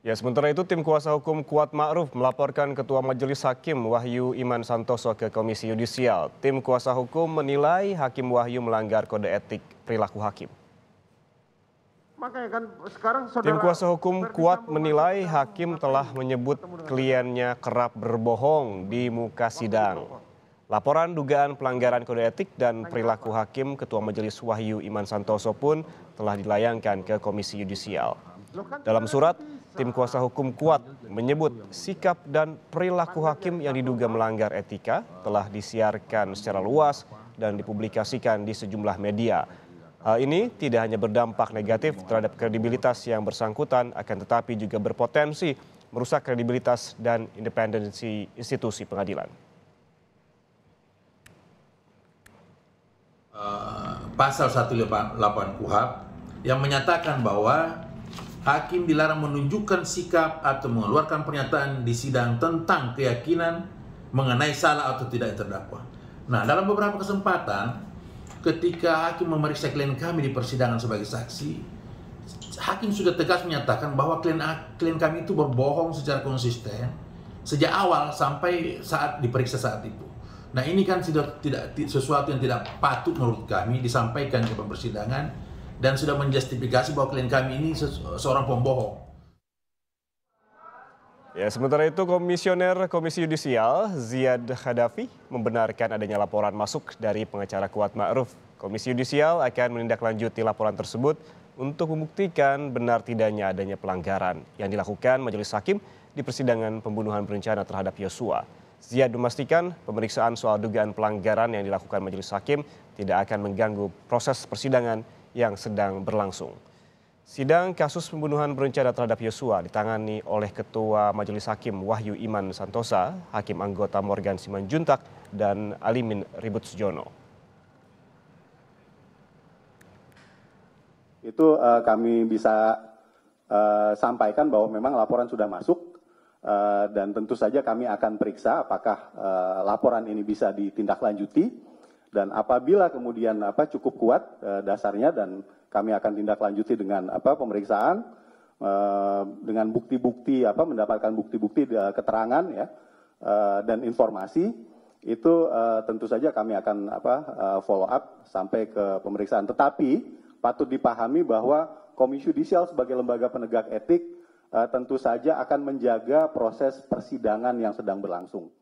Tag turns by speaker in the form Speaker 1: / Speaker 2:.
Speaker 1: Ya, sementara itu tim kuasa hukum Kuat Ma'ruf melaporkan Ketua Majelis Hakim Wahyu Iman Santoso ke Komisi Yudisial. Tim kuasa hukum menilai Hakim Wahyu melanggar kode etik perilaku hakim. Makanya kan sekarang Tim kuasa hukum Kuat menilai hakim telah menyebut kliennya kerap berbohong di muka sidang. Laporan dugaan pelanggaran kode etik dan perilaku hakim Ketua Majelis Wahyu Iman Santoso pun telah dilayangkan ke Komisi Yudisial. Kan Dalam surat, tim kuasa hukum kuat menyebut sikap dan perilaku hakim yang diduga melanggar etika telah disiarkan secara luas dan dipublikasikan di sejumlah media. Hal ini tidak hanya berdampak negatif terhadap kredibilitas yang bersangkutan, akan tetapi juga berpotensi merusak kredibilitas dan independensi institusi pengadilan.
Speaker 2: Eh, pasal 188 KUHAP yang menyatakan bahwa hakim dilarang menunjukkan sikap atau mengeluarkan pernyataan di sidang tentang keyakinan mengenai salah atau tidak yang terdakwa. Nah, dalam beberapa kesempatan ketika hakim memeriksa klien kami di persidangan sebagai saksi, hakim sudah tegas menyatakan bahwa klien klien kami itu berbohong secara konsisten sejak awal sampai saat diperiksa saat itu. Nah, ini kan sudah tidak sesuatu yang tidak patut menurut kami disampaikan di
Speaker 1: persidangan dan sudah menjustifikasi bahwa klien kami ini seorang pembohong. Ya, sementara itu komisioner Komisi Yudisial Ziad Khadafi membenarkan adanya laporan masuk dari pengacara Kuat Ma'ruf. Komisi Yudisial akan menindaklanjuti laporan tersebut untuk membuktikan benar tidaknya adanya pelanggaran yang dilakukan majelis hakim di persidangan pembunuhan berencana terhadap Yosua. Ziad memastikan pemeriksaan soal dugaan pelanggaran yang dilakukan majelis hakim tidak akan mengganggu proses persidangan yang sedang berlangsung. Sidang kasus pembunuhan berencana terhadap Yosua ditangani oleh Ketua Majelis Hakim Wahyu Iman Santosa, Hakim anggota Morgan Simanjuntak, dan Alimin Ribut Sujono.
Speaker 3: Itu uh, kami bisa uh, sampaikan bahwa memang laporan sudah masuk uh, dan tentu saja kami akan periksa apakah uh, laporan ini bisa ditindaklanjuti dan apabila kemudian apa cukup kuat eh, dasarnya dan kami akan tindak lanjuti dengan apa pemeriksaan eh, dengan bukti-bukti apa mendapatkan bukti-bukti eh, keterangan ya dan informasi itu tentu saja kami akan apa follow up sampai ke pemeriksaan tetapi patut dipahami bahwa Komisi Yudisial sebagai lembaga penegak etik tentu saja akan menjaga proses persidangan yang sedang berlangsung.